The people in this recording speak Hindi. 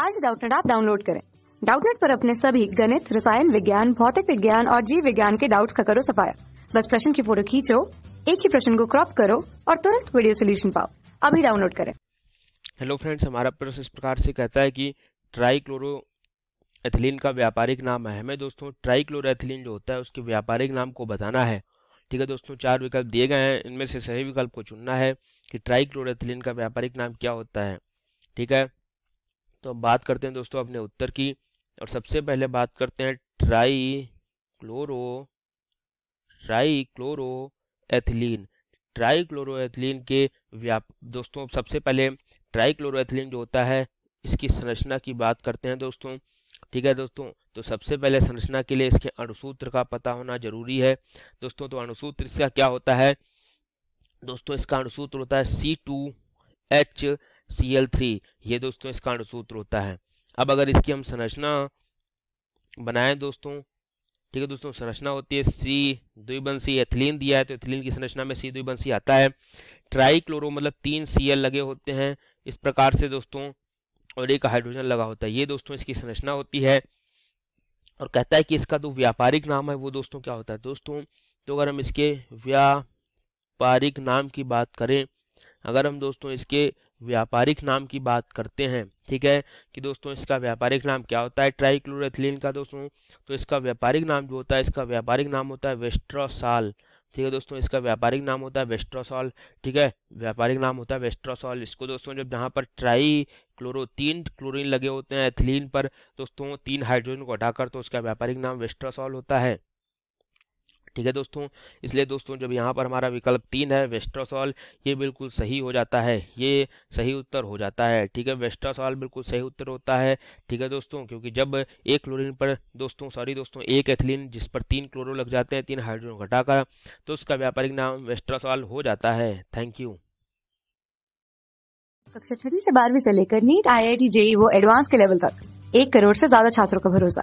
आज डाउटनेट आप डाउनलोड करें डाउटनेट पर अपने सभी गणित रसायन विज्ञान भौतिक विज्ञान और जीव विज्ञान के डाउट्स का करो सफाया बस प्रश्न की फोटो खींचो एक ही प्रश्न को क्रॉप करो और तुरंत वीडियो सोल्यूशन पाओ अभी डाउनलोड करें हेलो फ्रेंड्स हमारा प्रश्न इस प्रकार से कहता है कि ट्राईक्लोरो एथिलीन का व्यापारिक नाम है हमें दोस्तों ट्राईक्लोरोथिलीन जो होता है उसके व्यापारिक नाम को बताना है ठीक है दोस्तों चार विकल्प दिए गए हैं इनमें से सही विकल्प को चुनना है कि ट्राईक्लोरोथिलीन का व्यापारिक नाम क्या होता है ठीक है तो हम बात करते हैं दोस्तों अपने उत्तर की और सबसे पहले बात करते हैं trichloro trichloroethylene trichloroethylene के व्याप दोस्तों सबसे पहले ट्राई क्लोरो एथिलीन जो होता है इसकी संरचना की बात करते हैं दोस्तों ठीक है दोस्तों तो सबसे पहले संरचना के लिए इसके अणुसूत्र का पता होना जरूरी है दोस्तों तो अणुसूत्र इसका क्या होता है दोस्तों इसका अणुसूत्र होता है C two H C L three ये दोस्तों इसका अणुसूत्र होता है अब अगर इसकी हम संरचना बनाएं दोस्तों ठीक है दोस्तों संरचना होती है सी द्विबन एथिलीन दिया है तो एथिलीन की संरचना में सी द्विबन आता है ट्राई क्लोरो मतलब तीन सी लगे होते हैं इस प्रकार से दोस्तों और एक हाइड्रोजन लगा होता है ये दोस्तों इसकी संरचना होती है और कहता है कि इसका जो व्यापारिक नाम है वो दोस्तों क्या होता है दोस्तों तो अगर हम इसके व्यापारिक नाम की बात करें अगर हम दोस्तों इसके व्यापारिक नाम की बात करते हैं ठीक है कि दोस्तों इसका व्यापारिक नाम क्या होता है ट्राइक्लोरेथिलीन का दोस्तों तो इसका व्यापारिक नाम जो होता है इसका व्यापारिक नाम होता है वेस्ट्रोसाल ठीक है दोस्तों इसका व्यापारिक नाम होता है वेस्ट्रोसॉल ठीक है व्यापारिक नाम होता है वेस्ट्रोसॉल इसको दोस्तों जब जहाँ पर ट्राई क्लोरो तीन क्लोरीन लगे होते हैं एथिलीन पर दोस्तों तीन हाइड्रोजन को हटाकर तो उसका व्यापारिक नाम वेस्ट्रोसॉल होता है ठीक है दोस्तों इसलिए दोस्तों जब यहाँ पर हमारा विकल्प तीन है वेस्ट्रोसॉल ये बिल्कुल सही हो जाता है ये सही उत्तर हो जाता है ठीक है वेस्ट्रोसॉल बिल्कुल सही उत्तर होता है ठीक है दोस्तों क्योंकि जब एक क्लोरीन पर दोस्तों सॉरी दोस्तों एक एथिलीन जिस पर तीन क्लोरो लग जाते हैं तीन हाइड्रोजन घटाकर तो उसका व्यापारिक नाम वेस्ट्रोसॉल हो जाता है थैंक यू कक्षा छठी से बारहवीं से लेकर NEET I I T JEE वो एडवांस के लेवल तक एक करोड़ से ज्यादा छात्रों का भरोसा